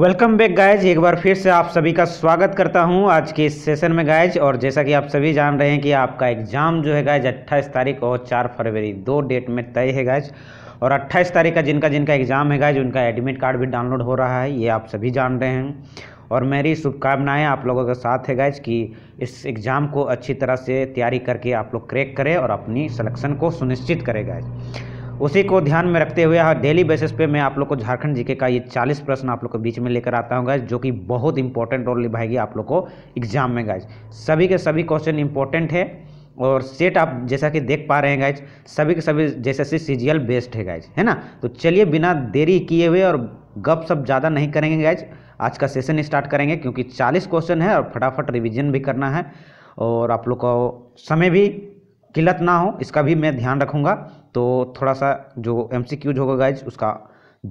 welcome back guys एक बार फिर से आप सभी का स्वागत करता हूं आज के इस सेशन में गाइज और जैसा कि आप सभी जान रहे हैं कि आपका एग्ज़ाम जो है गाइज 28 तारीख और 4 फरवरी दो डेट में तय है गाइज और 28 तारीख का जिनका जिनका एग्ज़ाम है गाइज उनका एडमिट कार्ड भी डाउनलोड हो रहा है ये आप सभी जान रहे हैं और मेरी शुभकामनाएँ आप लोगों के साथ है गाइज कि इस एग्ज़ाम को अच्छी तरह से तैयारी करके आप लोग क्रैक करें और अपनी सलेक्शन को सुनिश्चित करें गाइज उसी को ध्यान में रखते हुए हाँ डेली बेसिस पे मैं आप लोग को झारखंड जीके का ये 40 प्रश्न आप लोग के बीच में लेकर आता हूँ गाइज जो कि बहुत इंपॉर्टेंट रोल निभाएगी आप लोग को एग्जाम में गाइज सभी के सभी क्वेश्चन इंपॉर्टेंट है और सेट आप जैसा कि देख पा रहे हैं गाइज सभी के सभी जैसे सी सीजियल बेस्ड है गाइज है ना तो चलिए बिना देरी किए हुए और गप सब ज़्यादा नहीं करेंगे गाइज आज का सेशन स्टार्ट करेंगे क्योंकि चालीस क्वेश्चन है और फटाफट रिविज़न भी करना है और आप लोग को समय भी किल्लत ना हो इसका भी मैं ध्यान रखूँगा तो थोड़ा सा जो एम सी क्यूज होगा गाइज उसका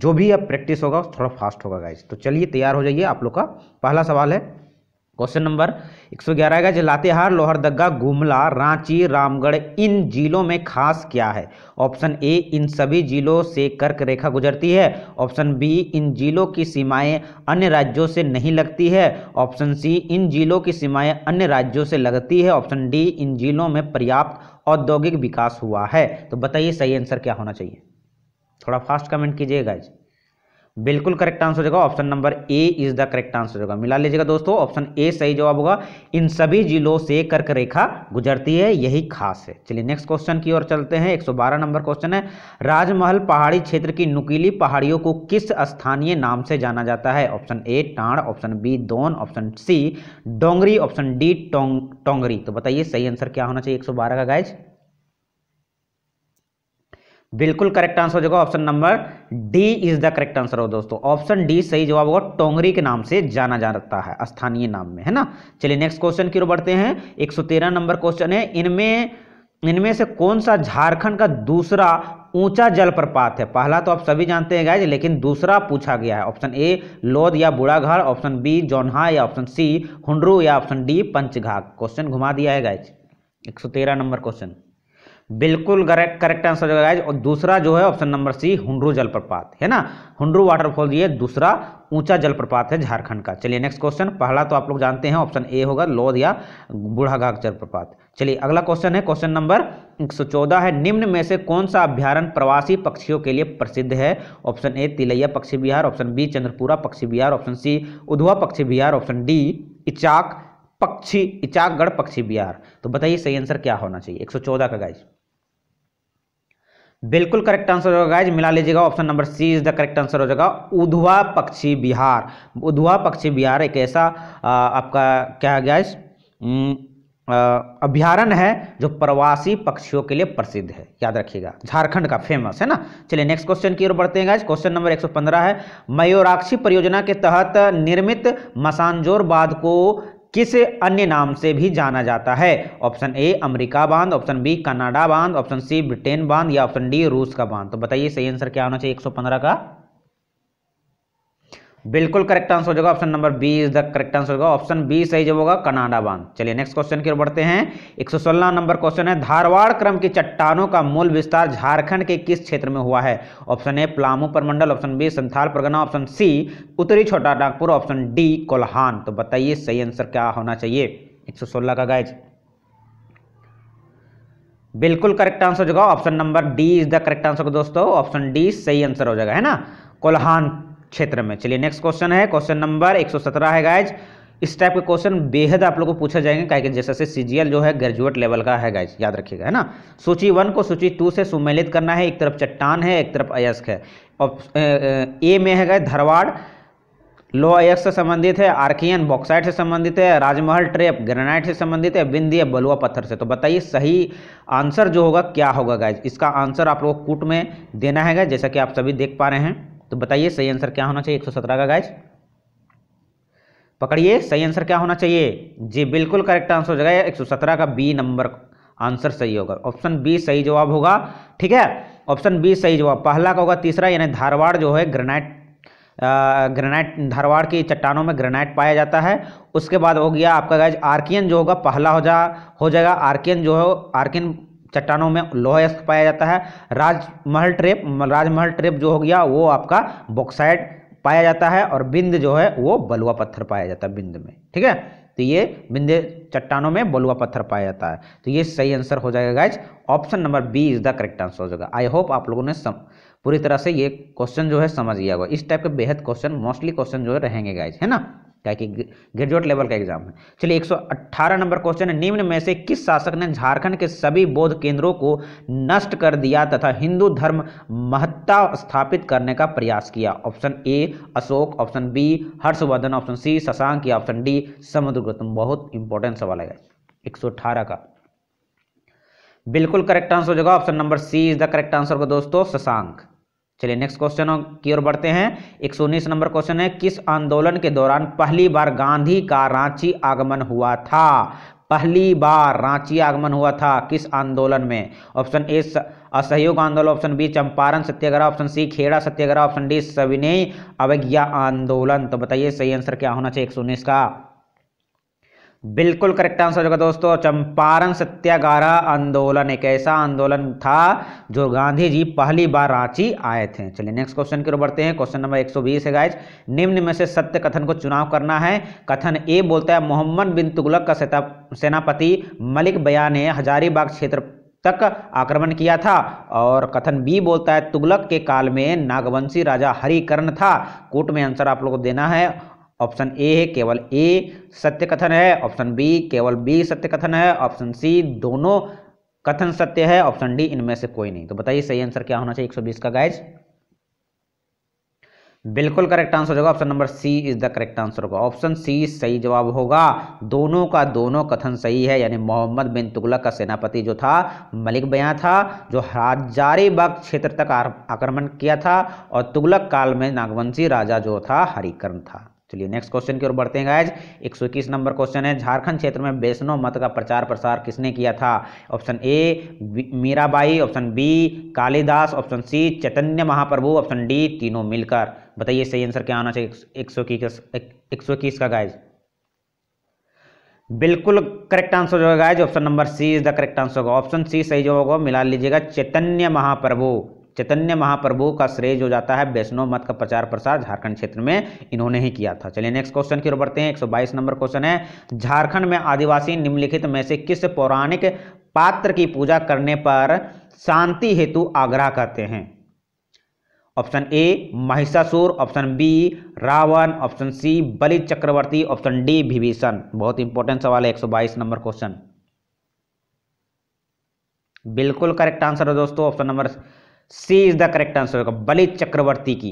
जो भी अब प्रैक्टिस होगा थोड़ा फास्ट होगा गाइज तो चलिए तैयार हो जाइए आप लोग का पहला सवाल है क्वेश्चन नंबर 111 है जो लातेहार लोहरदगा गुमला रांची रामगढ़ इन जिलों में खास क्या है ऑप्शन ए इन सभी जिलों से कर्क रेखा गुजरती है ऑप्शन बी इन जिलों की सीमाएं अन्य राज्यों से नहीं लगती है ऑप्शन सी इन जिलों की सीमाएं अन्य राज्यों से लगती है ऑप्शन डी इन जिलों में पर्याप्त औद्योगिक विकास हुआ है तो बताइए सही आंसर क्या होना चाहिए थोड़ा फास्ट कमेंट कीजिएगा जी बिल्कुल करेक्ट आंसर हो जाएगा option number A is the correct answer होगा मिला लीजिएगा दोस्तों ऑप्शन ए सही जवाब होगा इन सभी जिलों से कर्क रेखा गुजरती है यही खास है चलिए नेक्स्ट क्वेश्चन की ओर चलते हैं 112 नंबर क्वेश्चन है राजमहल पहाड़ी क्षेत्र की नुकीली पहाड़ियों को किस स्थानीय नाम से जाना जाता है ऑप्शन ए टाण ऑप्शन बी दोन ऑप्शन सी डोंगरी ऑप्शन डी टोंगरी तो बताइए सही आंसर क्या होना चाहिए एक का गाइज बिल्कुल करेक्ट आंसर हो जाएगा option number D is the correct answer हो दोस्तों ऑप्शन डी सही जवाब होगा टोंगरी के नाम से जाना जा है स्थानीय नाम में है ना चलिए नेक्स्ट क्वेश्चन की ओर बढ़ते हैं 113 नंबर क्वेश्चन है इनमें इनमें से कौन सा झारखंड का दूसरा ऊंचा जलप्रपात है पहला तो आप सभी जानते हैं गाइज लेकिन दूसरा पूछा गया है ऑप्शन ए लोद या बुढ़ाघाट ऑप्शन बी जोनहा या ऑप्शन सी हुंडरू या ऑप्शन डी पंचघाट क्वेश्चन घुमा दिया है गाइज एक नंबर क्वेश्चन बिल्कुल करेक्ट आंसर जो है और दूसरा जो है ऑप्शन नंबर सी हुंड्रू जलप्रपात है ना हुंड्रू वाटरफॉल ये दूसरा ऊंचा जलप्रपात है झारखंड का चलिए नेक्स्ट क्वेश्चन पहला तो आप लोग जानते हैं ऑप्शन ए होगा लोध या बूढ़ाघाट जलप्रपात चलिए अगला क्वेश्चन है क्वेश्चन नंबर एक है निम्न में से कौन सा अभ्यारण प्रवासी पक्षियों के लिए प्रसिद्ध है ऑप्शन ए तिलैया पक्षी विहार ऑप्शन बी चंद्रपुरा पक्षी विहार ऑप्शन सी उधवा पक्षी विहार ऑप्शन डी इचाक पक्षी इचाकगढ़ पक्षी विहार तो बताइए सही आंसर क्या होना चाहिए 114 का गाइज बिल्कुल करेक्ट आंसर होगा गाइज मिला लीजिएगा option number C is the correct answer हो जाएगा उधवा पक्षी बिहार उधवा पक्षी बिहार एक ऐसा आपका क्या है गाइज हम्म, अभ्यारण है जो प्रवासी पक्षियों के लिए प्रसिद्ध है याद रखिएगा झारखंड का फेमस है ना चलिए नेक्स्ट क्वेश्चन की ओर बढ़ते हैं गाइज क्वेश्चन नंबर 115 है मयूराक्षी परियोजना के तहत निर्मित मसानजोर बाद को किस अन्य नाम से भी जाना जाता है ऑप्शन ए अमेरिका बांध ऑप्शन बी कनाडा बांध ऑप्शन सी ब्रिटेन बांध या ऑप्शन डी रूस का बांध तो बताइए सही आंसर क्या होना चाहिए 115 का बिल्कुल करेक्ट आंसर हो जाएगा option number B is the correct answer होगा ऑप्शन बी सही जब होगा कनाडा बांध चलिए नेक्स्ट क्वेश्चन की ओर बढ़ते हैं 116 नंबर क्वेश्चन है धारवाड़ क्रम की चट्टानों का मूल विस्तार झारखंड के किस क्षेत्र में हुआ है ऑप्शन ए प्लामू परमंडल option B Santhal Pargana option C उत्तरी छोटा नागपुर ऑप्शन डी कोल्हान तो बताइए सही आंसर क्या होना चाहिए सोलह का गाइज बिल्कुल करेक्ट आंसर हो जाएगा option number D is the correct answer दोस्तों ऑप्शन डी सही आंसर हो जाएगा है ना कोल्हान क्षेत्र में चलिए नेक्स्ट क्वेश्चन है क्वेश्चन नंबर सत्रह है गाइज इस टाइप के क्वेश्चन बेहद आप लोगों को पूछा जाएंगे क्या कि जैसे से सीजीएल जो है ग्रेजुएट लेवल का है गाइज याद रखिएगा है ना सूची वन को सूची टू से सुमेलित करना है एक तरफ चट्टान है एक तरफ अयस्क है और ए में है गाइज धरवाड़ लो अयस्क से संबंधित है आर्कियन बॉक्साइट से संबंधित है राजमहल ट्रेप ग्रेनाइट से संबंधित है बिंदी बलुआ पत्थर से तो बताइए सही आंसर जो होगा क्या होगा गाइज इसका आंसर आप लोग कूट में देना है जैसा कि आप सभी देख पा रहे हैं तो बताइए सही आंसर क्या होना चाहिए 117 का गाइज पकड़िए सही आंसर क्या होना चाहिए जी बिल्कुल करेक्ट आंसर हो जाएगा सत्रह का बी नंबर आंसर सही होगा ऑप्शन बी सही जवाब होगा ठीक है ऑप्शन बी सही जवाब पहला का होगा तीसरा यानी धारवाड़ जो है ग्रेनाइट ग्रेनाइट धारवाड़ की चट्टानों में ग्रेनाइट पाया जाता है उसके बाद हो गया आपका गैज आर्कियन जो होगा पहला हो जा हो जाएगा आर्कियन जो है आर्कियन चट्टानों में लोह अयस्क पाया जाता है राजमहल ट्रेप राजमहल ट्रेप जो हो गया वो आपका बॉक्साइड पाया जाता है और बिंद जो है वो बलुआ पत्थर पाया जाता है बिंद में ठीक है तो ये बिंदे चट्टानों में बलुआ पत्थर पाया जाता है तो ये सही आंसर हो जाएगा guys option number B is the correct answer हो जाएगा आई होप आप लोगों ने सम पूरी तरह से ये क्वेश्चन जो है समझ लिया होगा इस टाइप के बेहद क्वेश्चन मोस्टली क्वेश्चन जो है रहेंगे गाइज है ना क्या कि ग्रेजुएट लेवल का एग्जाम है चलिए 118 नंबर क्वेश्चन है निम्न में से किस शासक ने झारखंड के सभी बौद्ध केंद्रों को नष्ट कर दिया तथा हिंदू धर्म महत्ता स्थापित करने का प्रयास किया option A Ashok option B Harshvardhan option C Shashank या ऑप्शन डी गौतम बहुत इंपॉर्टेंट सवाल है एक का बिल्कुल करेक्ट आंसर हो जाएगा option number C is the correct answer होगा दोस्तों शशांक चलिए नेक्स्ट क्वेश्चन की ओर बढ़ते हैं एक नंबर क्वेश्चन है किस आंदोलन के दौरान पहली बार गांधी का रांची आगमन हुआ था पहली बार रांची आगमन हुआ था किस आंदोलन में ऑप्शन ए असहयोग आंदोलन option B Champaran Satyagraha option C Kheda Satyagraha option D सविनय अवज्ञा आंदोलन तो बताइए सही आंसर क्या होना चाहिए एक का बिल्कुल करेक्ट आंसर होगा दोस्तों चंपारण सत्याग्रह आंदोलन एक ऐसा आंदोलन था जो गांधी जी पहली बार रांची आए थे चलिए नेक्स्ट क्वेश्चन की ओर बढ़ते हैं क्वेश्चन नंबर 120 है गाइज निम्न में से सत्य कथन को चुनाव करना है कथन ए बोलता है मोहम्मद बिन तुगलक का सेनापति मलिक बया ने हजारीबाग क्षेत्र तक आक्रमण किया था और कथन बी बोलता है तुगलक के काल में नागवंशी राजा हरिकर्ण था कोर्ट में आंसर आप लोगों को देना है ऑप्शन ए है केवल ए सत्य कथन है ऑप्शन बी केवल बी सत्य कथन है ऑप्शन सी दोनों कथन सत्य है ऑप्शन डी इनमें से कोई नहीं तो बताइए सही आंसर क्या होना चाहिए 120 का गाइज बिल्कुल करेक्ट आंसर होगा option number C is the correct answer होगा ऑप्शन सी सही जवाब होगा दोनों का दोनों कथन सही है यानी मोहम्मद बिन तुगलक का सेनापति जो था मलिक बयां था जो हजारीबाग क्षेत्र तक आक्रमण किया था और तुगलक काल में नागवंशी राजा जो था हरिकर्ण था चलिए नेक्स्ट क्वेश्चन की ओर बढ़ते हैं गाइज 121 नंबर क्वेश्चन है झारखंड क्षेत्र में वैष्णव मत का प्रचार प्रसार किसने किया था option A Mirabai option B Kalidas option C Chaitanya Mahaprabhu option D तीनों मिलकर बताइए सही आंसर क्या आना चाहिए एक सौ इक्कीस का गाइज बिल्कुल करेक्ट आंसर जो होगा guys option number C is the correct answer होगा ऑप्शन सी सही जो होगा मिला लीजिएगा चैतन्य महाप्रभु चैतन्य महाप्रभु का श्रेय जो जाता है वैष्णव मत का प्रचार प्रसार झारखंड क्षेत्र में इन्होंने ही किया था चलिए नेक्स्ट क्वेश्चन की ओर बढ़ते हैं 122 नंबर क्वेश्चन है झारखंड में आदिवासी निम्नलिखित में से किस पौराणिक पात्र की पूजा करने पर शांति हेतु आग्रह करते हैं option A Mahishasur option B Ravan option C Bali Chakravarti option D Vibhishan बहुत इंपॉर्टेंट सवाल है 122 नंबर क्वेश्चन बिल्कुल करेक्ट आंसर है दोस्तों option number C is the correct answer होगा बलित चक्रवर्ती की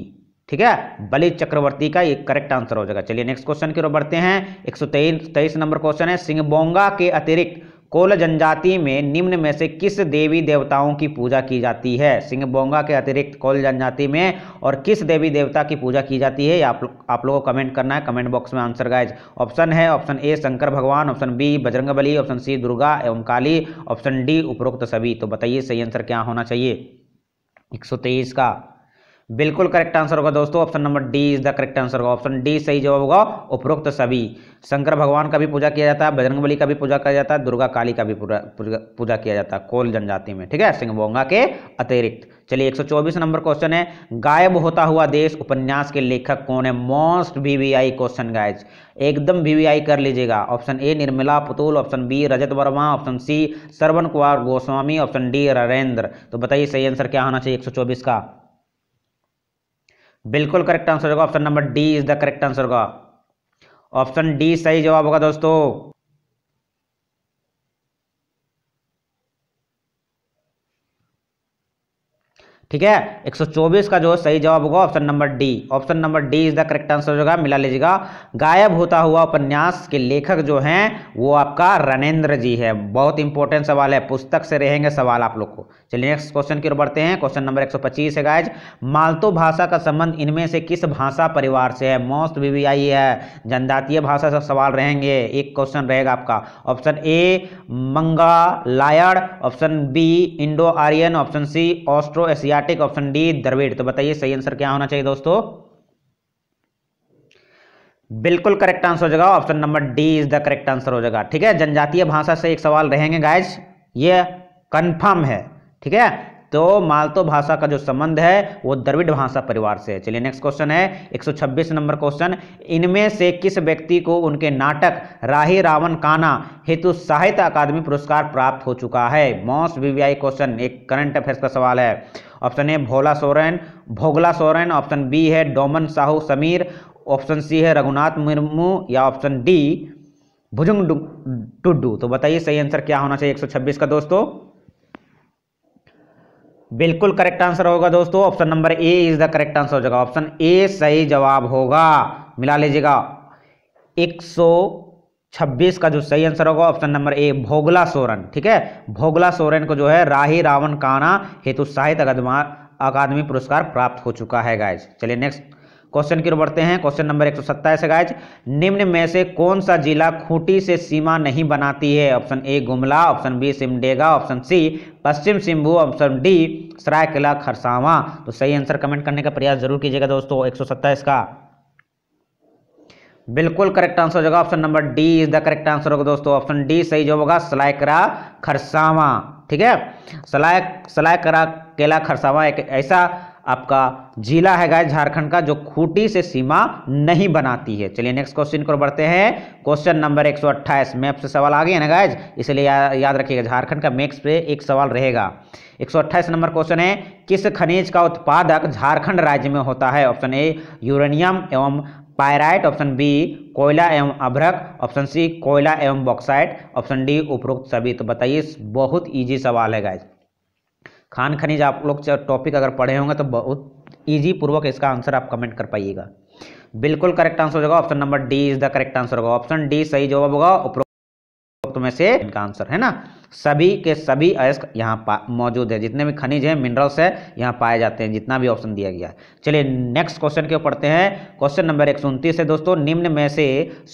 ठीक है बलित चक्रवर्ती का ये करेक्ट आंसर हो जाएगा चलिए नेक्स्ट क्वेश्चन की ओर बढ़ते हैं एक सौ तेईस नंबर क्वेश्चन है सिंहबोंगा के अतिरिक्त कोल जनजाति में निम्न में से किस देवी देवताओं की पूजा की जाती है सिंहबोंगा के अतिरिक्त कोल जनजाति में और किस देवी देवता की पूजा की जाती है आप लोग आप लोगों को कमेंट करना है कमेंट बॉक्स में आंसर गाइज ऑप्शन है ऑप्शन ए शंकर भगवान option B Bajrangbali option C Durga एवं काली ऑप्शन डी उपरोक्त सभी तो बताइए सही आंसर क्या होना चाहिए 123 का बिल्कुल करेक्ट आंसर होगा दोस्तों option number D is the correct answer होगा ऑप्शन डी सही जवाब होगा उपरोक्त सभी शंकर भगवान का भी पूजा किया जाता है बजरंग बली का भी पूजा किया जाता है दुर्गा काली का भी पूजा किया जाता है कोल जनजाति में ठीक है बोंगा के अतिरिक्त चलिए 124 नंबर क्वेश्चन है गायब होता हुआ देश उपन्यास के लेखक कौन है मोस्ट वीवीआई क्वेश्चन गाइज एकदम वीवीआई कर लीजिएगा option A Nirmala Putul option B Rajat Verma option C Shravan Kumar Goswami option D Narendra तो बताइए सही आंसर क्या होना चाहिए एक का बिल्कुल करेक्ट आंसर होगा option number D is the correct answer होगा ऑप्शन डी सही जवाब होगा दोस्तों ठीक है 124 का जो सही जवाब होगा option number D option number D is the correct answer होगा मिला लीजिएगा गायब होता हुआ उपन्यास के लेखक जो हैं वो आपका रणेंद्र जी है बहुत इंपॉर्टेंट सवाल है पुस्तक से रहेंगे सवाल आप लोग को चलिए नेक्स्ट क्वेश्चन की ओर बढ़ते हैं क्वेश्चन नंबर एक है गायज मालतो भाषा का संबंध इनमें से किस भाषा परिवार से है मोस्ट वी e है जनजातीय भाषा से सवाल रहेंगे एक क्वेश्चन रहेगा आपका option A Mongoloid option B Indo Aryan option C Austro Asia Asiatic option D Dravid तो बताइए सही आंसर क्या होना चाहिए दोस्तों बिल्कुल करेक्ट आंसर हो जाएगा option number D is the correct answer हो जाएगा ठीक है जनजातीय भाषा से एक सवाल रहेंगे गाइज ये कंफर्म है ठीक है तो मालतो भाषा का जो संबंध है वो द्रविड़ भाषा परिवार से है चलिए नेक्स्ट क्वेश्चन है 126 नंबर क्वेश्चन इनमें से किस व्यक्ति को उनके नाटक राही रावण काना हेतु साहित्य अकादमी पुरस्कार प्राप्त हो चुका है मॉस वीवीआई क्वेश्चन एक करंट अफेयर्स का सवाल है option A Bhola Soren Bhogla Soren option B है डोमन साहू समीर ऑप्शन सी है रघुनाथ मुर्मू या ऑप्शन डी भुजंग टुड्डू तो बताइए सही आंसर क्या होना चाहिए 126 का दोस्तों बिल्कुल करेक्ट आंसर होगा दोस्तों option number A is the correct answer हो जाएगा ऑप्शन ए सही जवाब होगा मिला लीजिएगा एक सौ छब्बीस का जो सही आंसर होगा option number A Bhogla Soren ठीक है भोगला सोरेन को जो है राही रावण काना हेतु साहित्य अकादमा अकादमी पुरस्कार प्राप्त हो चुका है गायज चलिए नेक्स्ट क्वेश्चन की ओर बढ़ते हैं क्वेश्चन नंबर एक सौ सत्ताईस गायज निम्न में से कौन सा जिला खूंटी से सीमा नहीं बनाती है option A Gumla option B Simdega option C Paschim Singhbhum option D Saraikela Kharsawan तो सही आंसर कमेंट करने का प्रयास जरूर कीजिएगा दोस्तों एक का बिल्कुल करेक्ट आंसर हो जाएगा option number D is the correct answer होगा दोस्तों ऑप्शन डी सही जो होगा सलायकरा खरसावा ठीक है सलाय सलायकरा केला खरसावा एक ऐसा आपका जिला है गाय झारखंड का जो खूटी से सीमा नहीं बनाती है चलिए नेक्स्ट क्वेश्चन को बढ़ते हैं क्वेश्चन नंबर 128 मैप से सवाल आ गया ना गायज इसलिए या, याद रखिएगा झारखंड का मैप पे एक सवाल रहेगा 128 नंबर क्वेश्चन है किस खनिज का उत्पादक झारखंड राज्य में होता है ऑप्शन ए यूरेनियम एवं पायराइट ऑप्शन बी कोयला एवं अभ्रक ऑप्शन सी कोयला एवं बॉक्साइट ऑप्शन डी उपरोक्त सभी तो बताइए बहुत ईजी सवाल है गाइज खान खनिज आप लोग टॉपिक अगर पढ़े होंगे तो बहुत ईजी पूर्वक इसका आंसर आप कमेंट कर पाइएगा बिल्कुल करेक्ट आंसर हो जाएगा option number D is the correct answer होगा ऑप्शन डी सही जवाब होगा उपरोक्त में से इनका आंसर है ना सभी के सभी अयस्क यहाँ मौजूद है जितने भी खनिज हैं मिनरल्स है यहाँ पाए जाते हैं जितना भी ऑप्शन दिया गया है चलिए नेक्स्ट क्वेश्चन के पढ़ते हैं क्वेश्चन नंबर एक है दोस्तों निम्न में से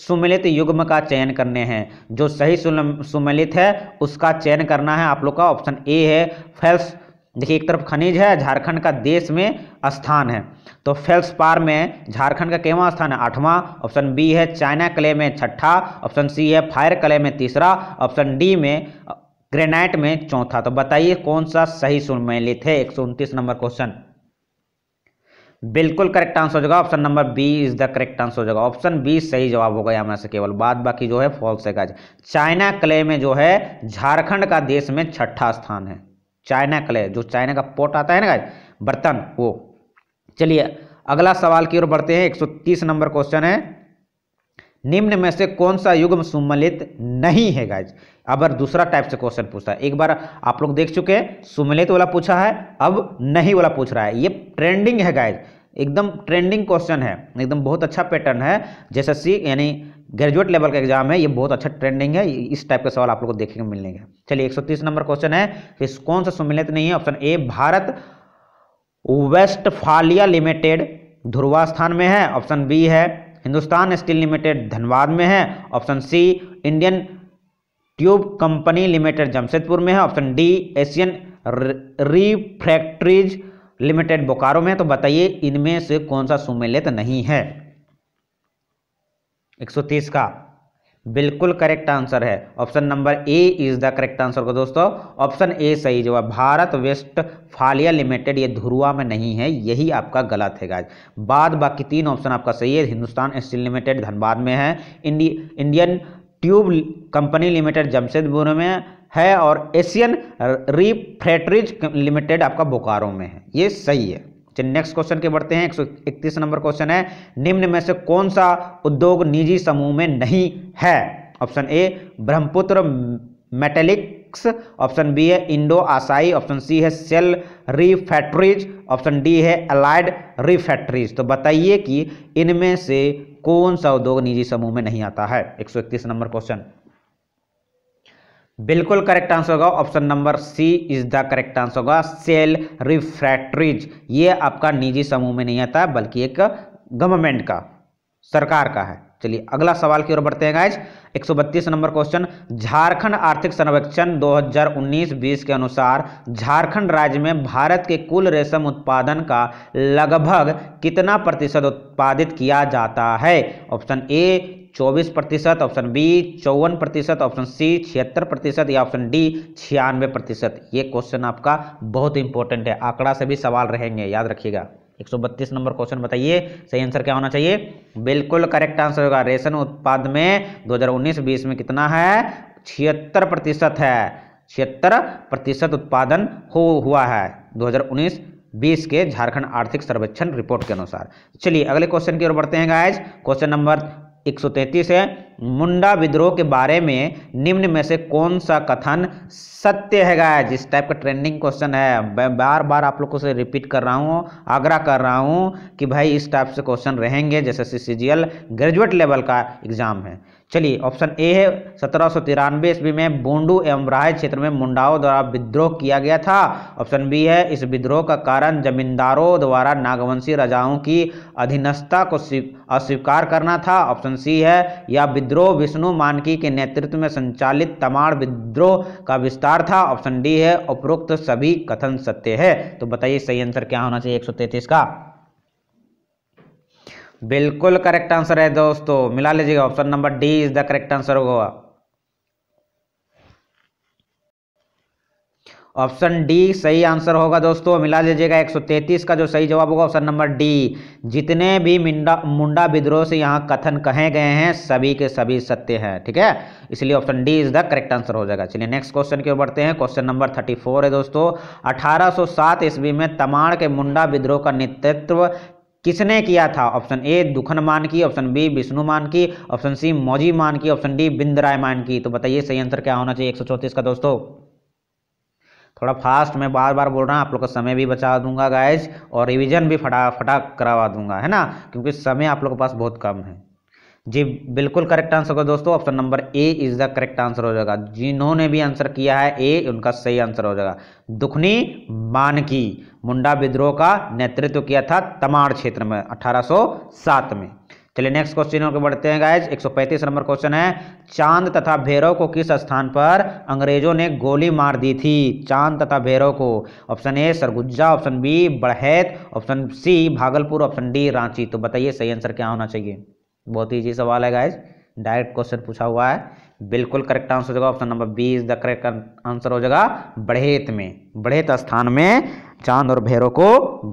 सुमिलित युग्म का चयन करने हैं जो सही सुमिलित है उसका चयन करना है आप लोग का ऑप्शन ए है फेल्स देखिए एक तरफ खनिज है झारखंड का देश में स्थान है तो फेल्स पार में झारखंड का केवा स्थान है आठवां ऑप्शन बी है चाइना कले में छठा ऑप्शन सी है फायर कले में तीसरा ऑप्शन डी में ग्रेनाइट में चौथा तो बताइए कौन सा सही सुमेलित है एक नंबर क्वेश्चन बिल्कुल करेक्ट आंसर हो जाएगा option number B is the correct answer हो जाएगा ऑप्शन बी सही जवाब होगा यहाँ से केवल बाद बाकी जो है फॉल्स है चाइना क्ले में जो है झारखंड का देश में छठा स्थान है चाइना क्ले जो चाइना का पोट आता है ना बर्तन वो चलिए अगला सवाल की ओर बढ़ते हैं 130 नंबर क्वेश्चन है निम्न में से कौन सा युग्म सुमलित नहीं है गाइज अब दूसरा टाइप से क्वेश्चन पूछता है एक बार आप लोग देख चुके हैं सुमलित वाला पूछा है अब नहीं वाला पूछ रहा है ये ट्रेंडिंग है गाइज एकदम ट्रेंडिंग क्वेश्चन है एकदम बहुत अच्छा पैटर्न है जैसे सी यानी ग्रेजुएट लेवल का एग्जाम है ये बहुत अच्छा ट्रेंडिंग है इस टाइप के सवाल आप लोग को देखने को मिलेंगे चलिए 130 नंबर क्वेश्चन है कि कौन सा सुमिलित नहीं है option A Bharat Westfalia limited Dhruva स्थान में है ऑप्शन बी है हिंदुस्तान स्टील लिमिटेड धनबाद में है option C Indian tube company limited Jamshedpur में है option D Asian refractories limited Bokaro में है तो बताइए इनमें से कौन सा सुमेलित नहीं है 130 का बिल्कुल करेक्ट आंसर है option number A is the correct answer को दोस्तों ऑप्शन ए सही है भारत वेस्ट फालिया लिमिटेड ये धुरुआ में नहीं है यही आपका गलत है गाइज बाद बाकी तीन ऑप्शन आपका सही है हिंदुस्तान स्टील लिमिटेड धनबाद में है India Indian tube company limited Jamshedpur में है और एशियन रिफ्रेटरीज लिमिटेड आपका बोकारो में है ये सही है चलिए नेक्स्ट क्वेश्चन के बढ़ते हैं एक नंबर क्वेश्चन है निम्न में से कौन सा उद्योग निजी समूह में नहीं है option A Brahmaputra metallics option B है इंडो आसाई ऑप्शन सी है सेल रिफैक्ट्रीज ऑप्शन डी है अलाइड रिफैक्ट्रीज तो बताइए कि इनमें से कौन सा उद्योग निजी समूह में नहीं आता है 131 नंबर क्वेश्चन बिल्कुल करेक्ट आंसर होगा option number C is the correct answer होगा सेल रिफ्रैक्ट्रीज ये आपका निजी समूह में नहीं आता बल्कि एक गवर्नमेंट का सरकार का है चलिए अगला सवाल की ओर बढ़ते हैं गाइज 132 नंबर क्वेश्चन झारखंड आर्थिक सर्वेक्षण 2019-20 के अनुसार झारखंड राज्य में भारत के कुल रेशम उत्पादन का लगभग कितना प्रतिशत उत्पादित किया जाता है ऑप्शन ए चौबीस प्रतिशत ऑप्शन बी चौवन प्रतिशत ऑप्शन सी छिहत्तर प्रतिशत या ऑप्शन डी छियानवे प्रतिशत ये क्वेश्चन आपका बहुत इंपॉर्टेंट है आंकड़ा से भी सवाल रहेंगे याद रखिएगा 132 नंबर क्वेश्चन बताइए सही आंसर क्या होना चाहिए बिल्कुल करेक्ट आंसर होगा रेशन उत्पाद में 2019-20 में कितना है छिहत्तर प्रतिशत है छिहत्तर प्रतिशत उत्पादन हो हुआ है 2019 बीस के झारखंड आर्थिक सर्वेक्षण रिपोर्ट के अनुसार चलिए अगले क्वेश्चन की ओर बढ़ते हैं गाइज क्वेश्चन नंबर 133 है मुंडा विद्रोह के बारे में निम्न में से कौन सा कथन सत्य है जिस टाइप का ट्रेंडिंग क्वेश्चन है बार बार आप लोगों से रिपीट कर रहा हूँ आग्रह कर रहा हूँ कि भाई इस टाइप से क्वेश्चन रहेंगे जैसे सी ग्रेजुएट लेवल का एग्जाम है चलिए ऑप्शन ए है सत्रह सौ तिरानवे ईस्वी में बोंडू एवं राय क्षेत्र में मुंडाओं द्वारा विद्रोह किया गया था ऑप्शन बी है इस विद्रोह का कारण जमींदारों द्वारा नागवंशी राजाओं की अधीनस्थता को अस्वीकार करना था ऑप्शन सी है यह विद्रोह विष्णु मानकी के नेतृत्व में संचालित तमाड़ विद्रोह का विस्तार था ऑप्शन डी है उपरोक्त सभी कथन सत्य है तो बताइए सही आंसर क्या होना चाहिए एक का बिल्कुल करेक्ट आंसर है दोस्तों मिला लीजिएगा option number D is the correct answer होगा ऑप्शन डी सही आंसर होगा दोस्तों मिला लीजिएगा 133 का जो सही जवाब होगा ऑप्शन नंबर डी जितने भी मिंडा मुंडा विद्रोह से यहाँ कथन कहे गए हैं सभी के सभी सत्य हैं ठीक है इसलिए option D is the correct answer हो जाएगा चलिए नेक्स्ट क्वेश्चन की ओर बढ़ते हैं क्वेश्चन नंबर 34 है दोस्तों 1807 ईस्वी में तमाड़ के मुंडा विद्रोह का नेतृत्व किसने किया था ऑप्शन ए दुखन मान की ऑप्शन बी विष्णु मान की ऑप्शन सी मौजी मान की ऑप्शन डी मान की तो बताइए सही आंसर क्या होना चाहिए एक का दोस्तों थोड़ा फास्ट मैं बार बार बोल रहा हूँ आप लोग का समय भी बचा दूंगा गाइज और रिविजन भी फटा करवा दूंगा है ना क्योंकि समय आप लोग के पास बहुत कम है जी बिल्कुल करेक्ट आंसर होगा दोस्तों option number A is the correct answer हो जाएगा जिन्होंने भी आंसर किया है ए उनका सही आंसर हो जाएगा दुखनी मानकी मुंडा विद्रोह का नेतृत्व किया था तमाड़ क्षेत्र में 1807 में चलिए नेक्स्ट क्वेश्चन होकर बढ़ते हैं गाइज 135 नंबर क्वेश्चन है चांद तथा भैरव को किस स्थान पर अंग्रेजों ने गोली मार दी थी चांद तथा भैरव को option A Surguja option B Barhait option C Bhagalpur option D Ranchi तो बताइए सही आंसर क्या होना चाहिए बहुत ईजी सवाल है गाइज डायरेक्ट क्वेश्चन पूछा हुआ है बिल्कुल करेक्ट आंसर हो जाएगा option number B is the correct answer हो जाएगा बढ़ेत में बढ़ेत स्थान में चांद और भैरों को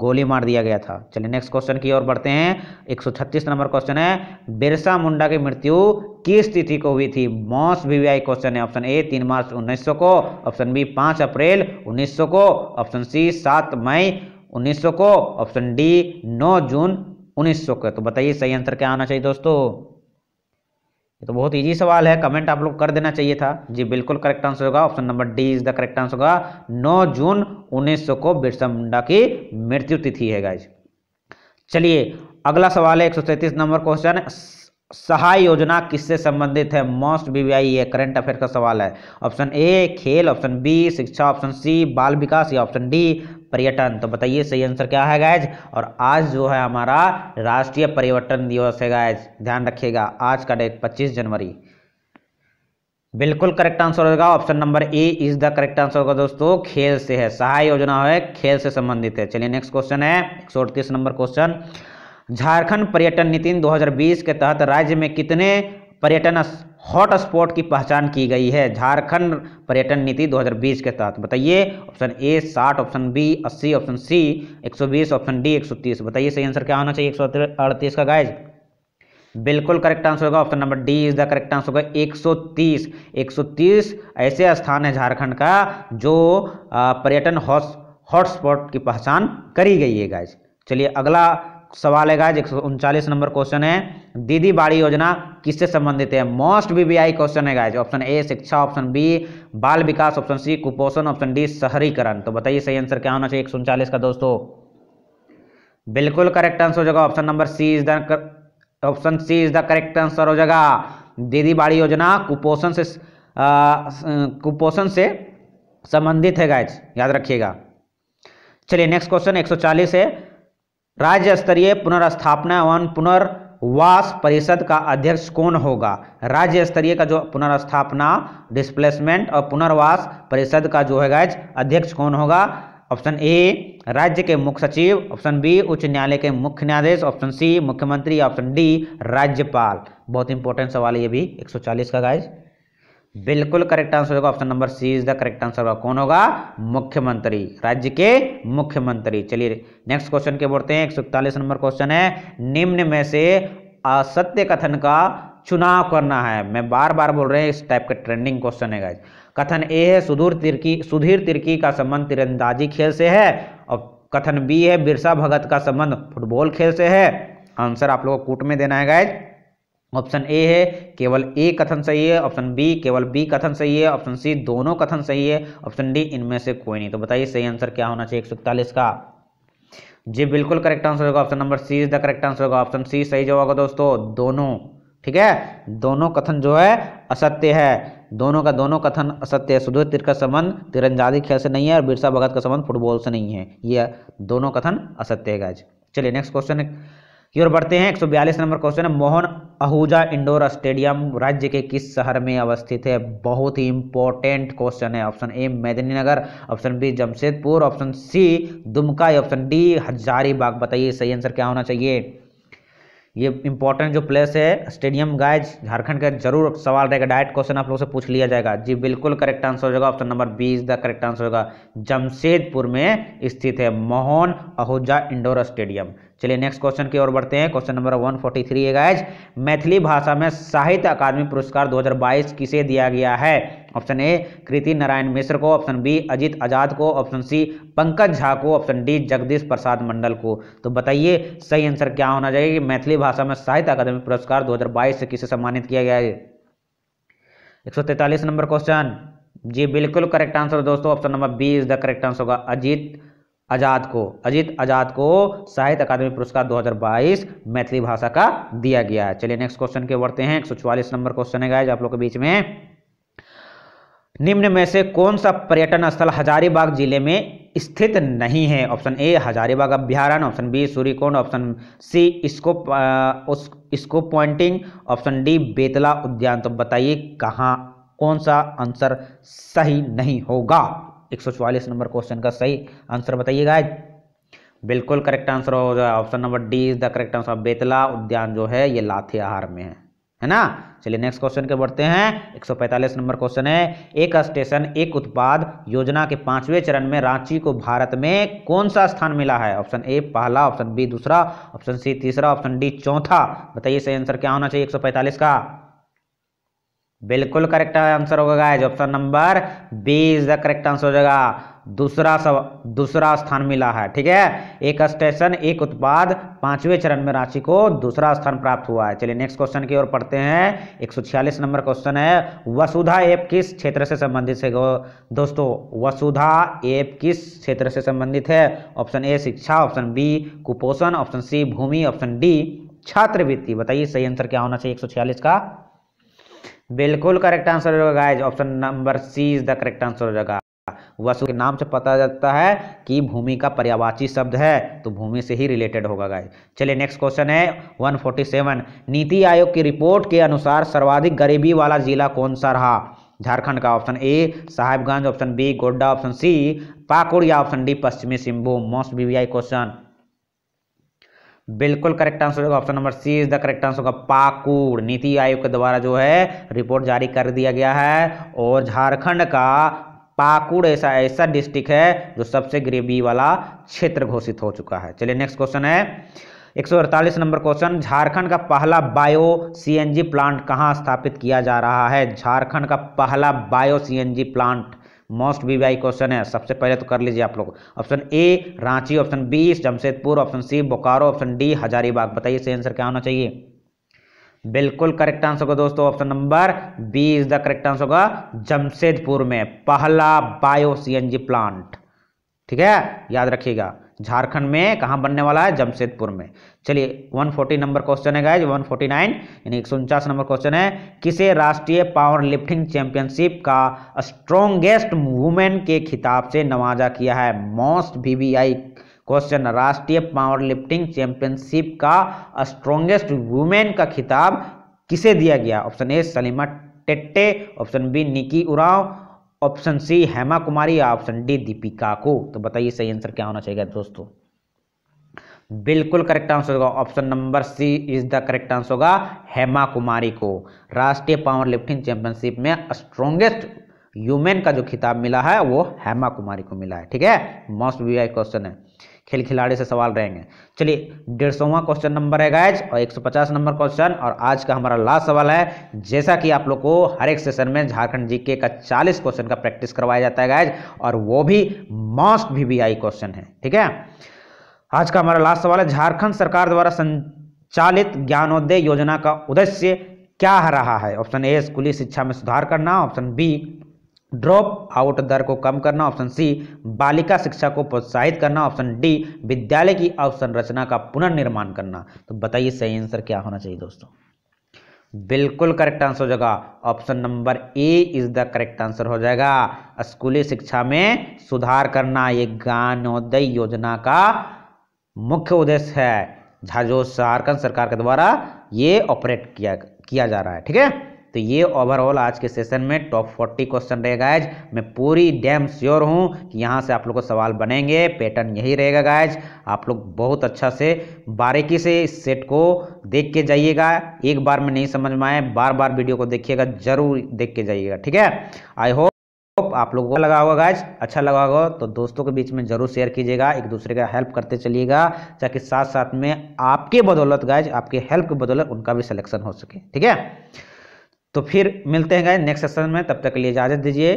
गोली मार दिया गया था चलिए नेक्स्ट क्वेश्चन की ओर बढ़ते हैं 136 नंबर क्वेश्चन है बिरसा मुंडा की मृत्यु किस तिथि को हुई थी मॉस वीवीआई क्वेश्चन है ऑप्शन ए तीन मार्च उन्नीस को ऑप्शन बी पाँच अप्रैल उन्नीस को ऑप्शन सी सात मई उन्नीस को ऑप्शन डी नौ जून उन्नीस सौ का तो बताइए सही आंसर क्या आना चाहिए दोस्तों ये तो बहुत इजी सवाल है कमेंट आप लोग कर देना चाहिए था जी बिल्कुल करेक्ट आंसर होगा option number D is the correct answer होगा 9 जून 1900 को बिरसा मुंडा की मृत्यु तिथि है गाइज चलिए अगला सवाल है एक नंबर क्वेश्चन सहाय योजना किससे संबंधित है मोस्ट बीवीआई ये करंट अफेयर का सवाल है ऑप्शन ए खेल ऑप्शन बी शिक्षा ऑप्शन सी बाल विकास या ऑप्शन डी पर्यटन तो बताइए सही आंसर क्या है गायज और आज जो है हमारा राष्ट्रीय पर्यटन दिवस है गायज ध्यान रखिएगा आज का डेट पच्चीस जनवरी बिल्कुल करेक्ट आंसर होगा option number A is the correct answer होगा दोस्तों खेल से है सहाय योजना है खेल से संबंधित है चलिए नेक्स्ट क्वेश्चन है एक नंबर क्वेश्चन झारखंड पर्यटन नीति 2020 के तहत राज्य में कितने पर्यटन हॉटस्पॉट की पहचान की गई है झारखंड पर्यटन नीति 2020 के तहत बताइए option A 60 option B 80 option C 120 option D 130 बताइए सही आंसर क्या होना चाहिए एक का गाइज बिल्कुल करेक्ट आंसर होगा option number D is the correct answer होगा 130 130 ऐसे स्थान है झारखंड का जो पर्यटन हॉट हॉटस्पॉट की पहचान करी गई है गाइज चलिए अगला सवाल है गाइज एक नंबर क्वेश्चन है दीदी बाड़ी योजना किससे संबंधित है मोस्ट बीबीआई क्वेश्चन है गाइज ऑप्शन ए शिक्षा ऑप्शन बी बाल विकास ऑप्शन सी कुपोषण ऑप्शन डी शहरीकरण तो बताइए सही आंसर क्या होना चाहिए एक का दोस्तों बिल्कुल करेक्ट आंसर हो जाएगा option number C is the option C is the correct answer हो जाएगा दीदी बाड़ी योजना कुपोषण से कुपोषण से संबंधित है गाइज याद रखिएगा चलिए नेक्स्ट क्वेश्चन 140 है राज्य स्तरीय पुनर्स्थापना एवं पुनर्वास परिषद का अध्यक्ष कौन होगा राज्य स्तरीय का जो पुनर्स्थापना डिस्प्लेसमेंट और पुनर्वास परिषद का जो है गैज अध्यक्ष कौन होगा ऑप्शन ए राज्य के मुख्य सचिव ऑप्शन बी उच्च न्यायालय के मुख्य न्यायाधीश ऑप्शन सी मुख्यमंत्री ऑप्शन डी राज्यपाल बहुत इंपॉर्टेंट सवाल ये भी 140 का गाइज बिल्कुल करेक्ट आंसर होगा option number C is the correct answer होगा कौन होगा मुख्यमंत्री राज्य के मुख्यमंत्री चलिए नेक्स्ट क्वेश्चन के बोलते हैं एक नंबर क्वेश्चन है निम्न में से असत्य कथन का चुनाव करना है मैं बार बार बोल रहे हैं इस टाइप का ट्रेंडिंग क्वेश्चन है कथन ए है सुधीर तिरकी सुधीर तिरकी का संबंध तीरंदाजी खेल से है और कथन बी है बिरसा भगत का संबंध फुटबॉल खेल से है आंसर आप लोगों को कूट में देना है गाइज ऑप्शन ए है केवल ए कथन सही है ऑप्शन बी केवल बी कथन सही है ऑप्शन सी दोनों कथन सही है ऑप्शन डी इनमें से कोई नहीं तो बताइए सही आंसर क्या होना चाहिए एक का जी बिल्कुल करेक्ट आंसर होगा option number C is the correct answer होगा ऑप्शन सी सही जवाब होगा दोस्तों दोनों ठीक है दोनों कथन जो है असत्य है दोनों का दोनों कथन असत्य है सुधीर तिर का संबंध तिरंजादी खेल से नहीं है और बिरसा भगत का संबंध फुटबॉल से नहीं है ये दोनों कथन असत्य है गाइज चलिए नेक्स्ट क्वेश्चन है की ओर बढ़ते हैं 142 नंबर क्वेश्चन है मोहन आहूजा इंडोर स्टेडियम राज्य के किस शहर में अवस्थित है बहुत ही इंपॉर्टेंट क्वेश्चन है option A Medininagar option B Jamshedpur option C Dumka option D Hazaribagh बताइए सही आंसर क्या होना चाहिए ये इंपॉर्टेंट जो प्लेस है स्टेडियम गाइज झारखंड का जरूर सवाल रहेगा डायरेक्ट क्वेश्चन आप लोग से पूछ लिया जाएगा जी बिल्कुल करेक्ट आंसर हो जाएगा option number B is the correct answer होगा जमशेदपुर में स्थित है मोहन आहूजा इंडोर स्टेडियम चलिए नेक्स्ट क्वेश्चन की ओर बढ़ते हैं क्वेश्चन नंबर 143 है गाइज मैथिली भाषा में साहित्य अकादमी पुरस्कार 2022 किसे दिया गया है ऑप्शन ए कृति नारायण मिश्र को ऑप्शन बी अजीत आजाद को ऑप्शन सी पंकज झा को ऑप्शन डी जगदीश प्रसाद मंडल को तो बताइए सही आंसर क्या होना चाहिए कि मैथिली भाषा में साहित्य अकादमी पुरस्कार दो से किसे सम्मानित किया गया है एक नंबर क्वेश्चन जी बिल्कुल करेक्ट आंसर दोस्तों option number B is the correct answer होगा अजीत आज़ाद को अजीत आज़ाद को साहित्य अकादमी पुरस्कार 2022 मैथिली भाषा का दिया गया है चलिए नेक्स्ट क्वेश्चन के बढ़ते हैं एक नंबर क्वेश्चन है गाइज आप लोग के बीच में निम्न में से कौन सा पर्यटन स्थल हजारीबाग जिले में स्थित नहीं है ऑप्शन ए हजारीबाग अभ्यारण option B Suryakund option C इसको उस इसको पॉइंटिंग ऑप्शन डी बेतला उद्यान तो बताइए कहाँ कौन सा आंसर सही नहीं होगा 144 नंबर क्वेश्चन का सही आंसर बताइएगा बिल्कुल करेक्ट आंसर हो जाए option number D is the correct answer Betla उद्यान जो है ये लाथेहार में है है ना चलिए नेक्स्ट क्वेश्चन के बढ़ते हैं 145 नंबर क्वेश्चन है एक स्टेशन एक उत्पाद योजना के पांचवें चरण में रांची को भारत में कौन सा स्थान मिला है ऑप्शन ए पहला ऑप्शन बी दूसरा ऑप्शन सी तीसरा ऑप्शन डी चौथा बताइए सही आंसर क्या होना चाहिए 145 का बिल्कुल करेक्ट आंसर होगा guys option number B is the correct answer हो जाएगा दूसरा सव, दूसरा स्थान मिला है ठीक है एक स्टेशन एक उत्पाद पांचवें चरण में रांची को दूसरा स्थान प्राप्त हुआ है चलिए नेक्स्ट क्वेश्चन की ओर पढ़ते हैं 146 नंबर क्वेश्चन है वसुधा ऐप किस क्षेत्र से संबंधित है दोस्तों वसुधा ऐप किस क्षेत्र से संबंधित है ऑप्शन ए शिक्षा ऑप्शन बी कुपोषण ऑप्शन सी भूमि ऑप्शन डी छात्रवृत्ति बताइए सही आंसर क्या होना चाहिए छियालीस का बिल्कुल करेक्ट आंसर हो जाएगा guys option number C is the correct answer हो जाएगा वसु के नाम से पता चलता है कि भूमि का पर्यावाची शब्द है तो भूमि से ही रिलेटेड होगा गाइज चलिए नेक्स्ट क्वेश्चन है 147 नीति आयोग की रिपोर्ट के अनुसार सर्वाधिक गरीबी वाला जिला कौन सा रहा झारखंड का option A Sahibganj option B Godda option C Pakur या ऑप्शन डी पश्चिमी सिंहभूम मोस्ट बीवीआई क्वेश्चन बिल्कुल करेक्ट आंसर होगा option number C is the correct answer होगा पाकुड़ नीति आयोग के द्वारा जो है रिपोर्ट जारी कर दिया गया है और झारखंड का पाकुड़ ऐसा ऐसा डिस्ट्रिक्ट है जो सबसे गरीबी वाला क्षेत्र घोषित हो चुका है चलिए नेक्स्ट क्वेश्चन है एक नंबर क्वेश्चन झारखंड का पहला बायो सी प्लांट कहाँ स्थापित किया जा रहा है झारखंड का पहला bio C plant most B Y question है सबसे पहले तो कर लीजिए आप लोग option A Ranchi option B Jamshedpur option C Bokaro option D Hazaribagh बताइए इसका आंसर क्या होना चाहिए बिल्कुल करेक्ट आंसर होगा दोस्तों option number B is the correct answer होगा जमशेदपुर में पहला बायो सी प्लांट ठीक है याद रखिएगा झारखंड में कहाँ बनने वाला है जमशेदपुर में चलिए 140 नंबर क्वेश्चन है गाइज 149 यानी एक नंबर क्वेश्चन है किसे राष्ट्रीय पावर लिफ्टिंग चैंपियनशिप का स्ट्रोंगेस्ट वुमेन के खिताब से नवाजा किया है मोस्ट वीवीआई क्वेश्चन राष्ट्रीय पावर लिफ्टिंग चैंपियनशिप का स्ट्रोंगेस्ट वुमेन का खिताब किसे दिया गया option A Salima Tete option B Nikki Oraon option C Hema Kumari या ऑप्शन डी दीपिका को तो बताइए सही आंसर क्या होना चाहिए दोस्तों बिल्कुल करेक्ट आंसर होगा option number C is the correct answer होगा हेमा कुमारी को राष्ट्रीय पावर लिफ्टिंग चैंपियनशिप में स्ट्रॉन्गेस्ट ह्यूमन का जो खिताब मिला है वो हेमा कुमारी को मिला है ठीक है मोस्ट वी क्वेश्चन है खेल खिलाड़ी से सवाल रहेंगे चलिए डेढ़ सौवा क्वेश्चन नंबर है गाइज और 150 नंबर क्वेश्चन और आज का हमारा लास्ट सवाल है जैसा कि आप लोग को हर एक सेशन में झारखंड जीके का 40 क्वेश्चन का प्रैक्टिस करवाया जाता है गाइज और वो भी मोस्ट वी क्वेश्चन है ठीक है आज का हमारा लास्ट सवाल है झारखंड सरकार द्वारा संचालित ज्ञानोदय योजना का उद्देश्य क्या रहा है ऑप्शन ए स्कूली शिक्षा में सुधार करना ऑप्शन बी ड्रॉप आउट दर को कम करना ऑप्शन सी बालिका शिक्षा को प्रोत्साहित करना ऑप्शन डी विद्यालय की अवसंरचना का पुनर्निर्माण करना तो बताइए सही आंसर क्या होना चाहिए दोस्तों बिल्कुल करेक्ट आंसर हो जाएगा option number A is the correct answer हो जाएगा स्कूली शिक्षा में सुधार करना ये ज्ञानोदय योजना का मुख्य उद्देश्य है झाजो झारखंड सरकार के द्वारा ये ऑपरेट किया किया जा रहा है ठीक है तो ये ओवरऑल आज के सेशन में टॉप फोर्टी क्वेश्चन रहेगा आज मैं पूरी डैम श्योर हूँ कि यहाँ से आप लोग को सवाल बनेंगे पैटर्न यही रहेगा गायज आप लोग बहुत अच्छा से बारीकी से इस सेट को देख के जाइएगा एक बार में नहीं समझ में आए बार बार वीडियो को देखिएगा जरूर देख के जाइएगा ठीक है आई होप आप लोगों को लगा होगा गाइज अच्छा लगा होगा तो दोस्तों के बीच में जरूर शेयर कीजिएगा एक दूसरे का हेल्प करते चलिएगा ताकि साथ साथ में आपके बदौलत गाइज आपके हेल्प के बदौलत उनका भी सिलेक्शन हो सके ठीक है तो फिर मिलते हैं गए नेक्स्ट सेशन में तब तक के लिए इजाज़त दीजिए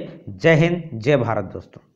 जय हिंद जय भारत दोस्तों